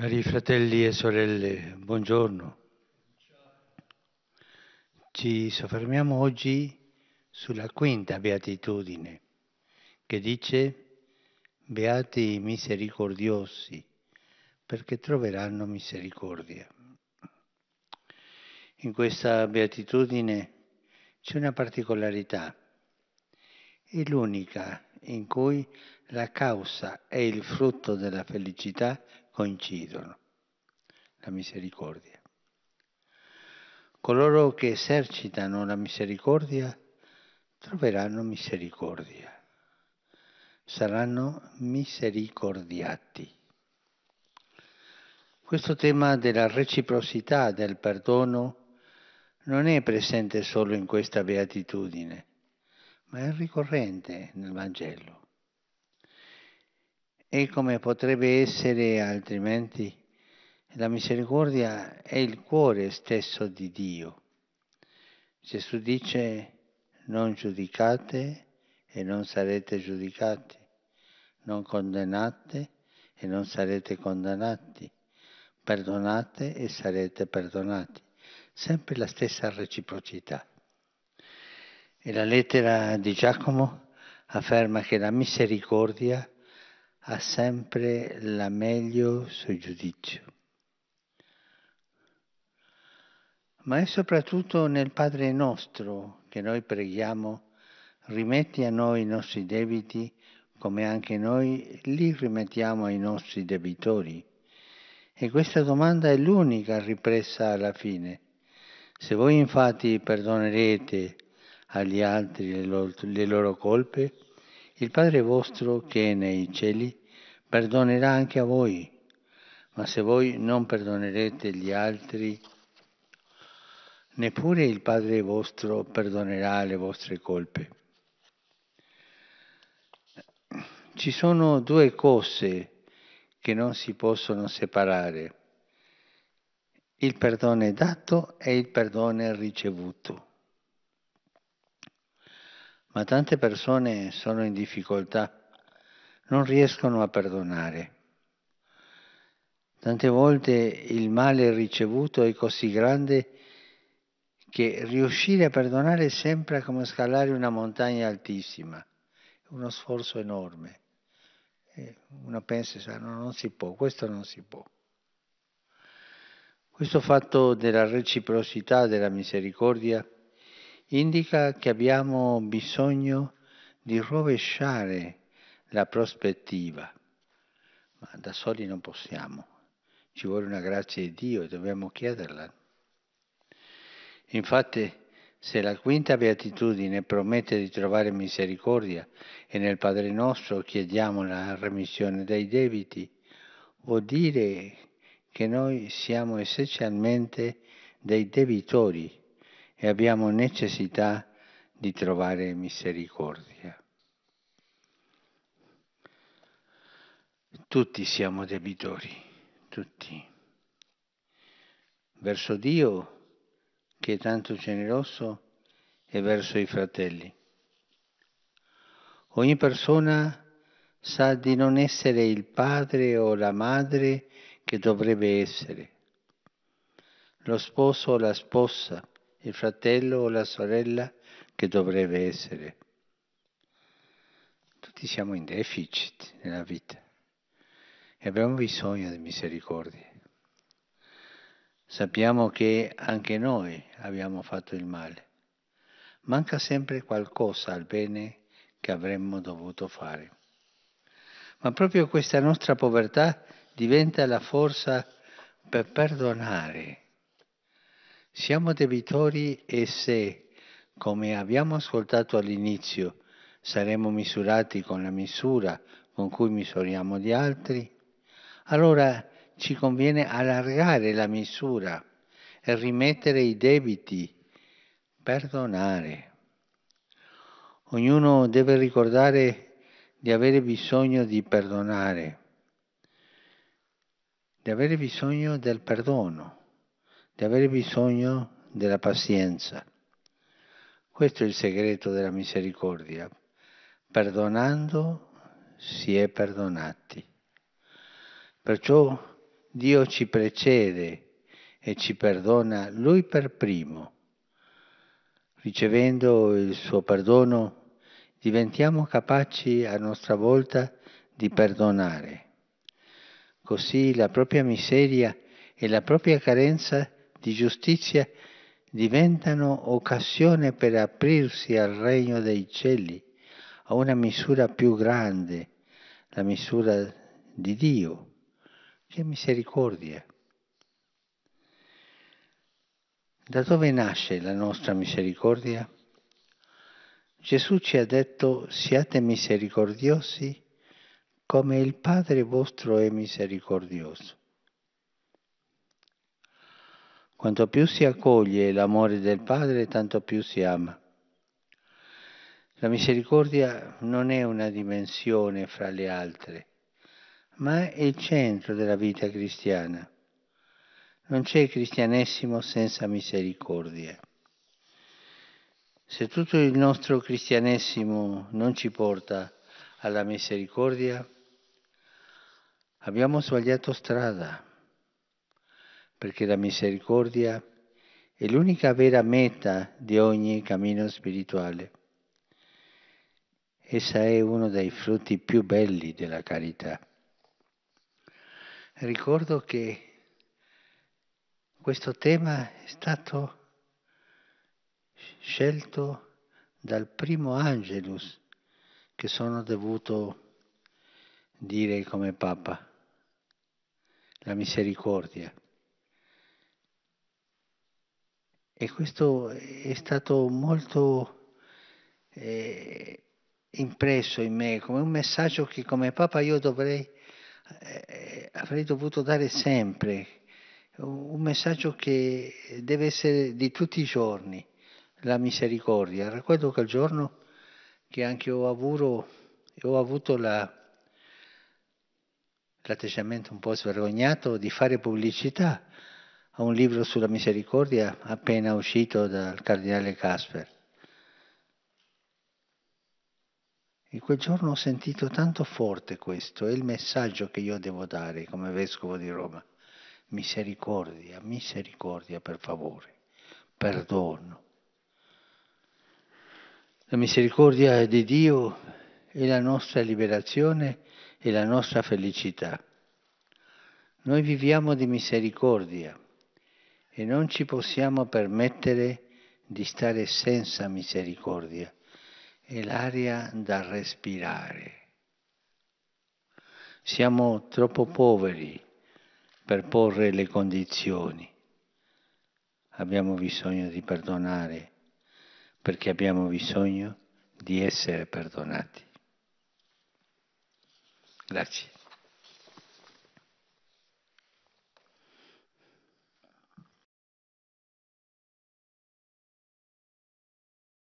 Cari fratelli e sorelle, buongiorno. Ci soffermiamo oggi sulla quinta beatitudine che dice Beati i misericordiosi perché troveranno misericordia. In questa beatitudine c'è una particolarità, è l'unica in cui la causa e il frutto della felicità coincidono, la misericordia. Coloro che esercitano la misericordia troveranno misericordia, saranno misericordiati. Questo tema della reciprocità, del perdono, non è presente solo in questa beatitudine, ma è ricorrente nel Vangelo. E come potrebbe essere altrimenti, la misericordia è il cuore stesso di Dio. Gesù dice non giudicate e non sarete giudicati, non condannate e non sarete condannati, perdonate e sarete perdonati. Sempre la stessa reciprocità. E la lettera di Giacomo afferma che la misericordia ha sempre la meglio sul giudizio. Ma è soprattutto nel Padre nostro che noi preghiamo, rimetti a noi i nostri debiti come anche noi li rimettiamo ai nostri debitori. E questa domanda è l'unica ripresa alla fine. Se voi infatti perdonerete agli altri le loro, le loro colpe, il Padre vostro che è nei cieli perdonerà anche a voi. Ma se voi non perdonerete gli altri, neppure il Padre vostro perdonerà le vostre colpe. Ci sono due cose che non si possono separare, il perdono dato e il perdono ricevuto ma tante persone sono in difficoltà, non riescono a perdonare. Tante volte il male ricevuto è così grande che riuscire a perdonare sembra come scalare una montagna altissima, uno sforzo enorme. Uno pensa, no, non si può, questo non si può. Questo fatto della reciprocità, della misericordia, indica che abbiamo bisogno di rovesciare la prospettiva, ma da soli non possiamo, ci vuole una grazia di Dio e dobbiamo chiederla. Infatti, se la quinta beatitudine promette di trovare misericordia e nel Padre nostro chiediamo la remissione dei debiti, vuol dire che noi siamo essenzialmente dei debitori e abbiamo necessità di trovare misericordia. Tutti siamo debitori, tutti. Verso Dio, che è tanto generoso, e verso i fratelli. Ogni persona sa di non essere il padre o la madre che dovrebbe essere, lo sposo o la sposa, il fratello o la sorella che dovrebbe essere. Tutti siamo in deficit nella vita e abbiamo bisogno di misericordia. Sappiamo che anche noi abbiamo fatto il male. Manca sempre qualcosa al bene che avremmo dovuto fare. Ma proprio questa nostra povertà diventa la forza per perdonare siamo debitori e se, come abbiamo ascoltato all'inizio, saremo misurati con la misura con cui misuriamo gli altri, allora ci conviene allargare la misura e rimettere i debiti, perdonare. Ognuno deve ricordare di avere bisogno di perdonare, di avere bisogno del perdono di avere bisogno della pazienza. Questo è il segreto della misericordia. Perdonando si è perdonati. Perciò Dio ci precede e ci perdona Lui per primo. Ricevendo il suo perdono diventiamo capaci a nostra volta di perdonare. Così la propria miseria e la propria carenza di giustizia diventano occasione per aprirsi al regno dei cieli, a una misura più grande, la misura di Dio. Che misericordia! Da dove nasce la nostra misericordia? Gesù ci ha detto siate misericordiosi come il Padre vostro è misericordioso. Quanto più si accoglie l'amore del Padre, tanto più si ama. La misericordia non è una dimensione fra le altre, ma è il centro della vita cristiana. Non c'è cristianesimo senza misericordia. Se tutto il nostro cristianesimo non ci porta alla misericordia, abbiamo sbagliato strada perché la misericordia è l'unica vera meta di ogni cammino spirituale. Essa è uno dei frutti più belli della carità. Ricordo che questo tema è stato scelto dal primo Angelus che sono dovuto dire come Papa, la misericordia. E questo è stato molto eh, impresso in me come un messaggio che come Papa io dovrei, eh, avrei dovuto dare sempre, un messaggio che deve essere di tutti i giorni, la misericordia. Ricordo quel giorno che anche ho avuto, ho avuto la, l'atteggiamento un po' svergognato di fare pubblicità a un libro sulla misericordia appena uscito dal cardinale Casper. E quel giorno ho sentito tanto forte questo, è il messaggio che io devo dare come vescovo di Roma. Misericordia, misericordia per favore, perdono. La misericordia di Dio è la nostra liberazione e la nostra felicità. Noi viviamo di misericordia e non ci possiamo permettere di stare senza misericordia. È l'aria da respirare. Siamo troppo poveri per porre le condizioni. Abbiamo bisogno di perdonare perché abbiamo bisogno di essere perdonati. Grazie.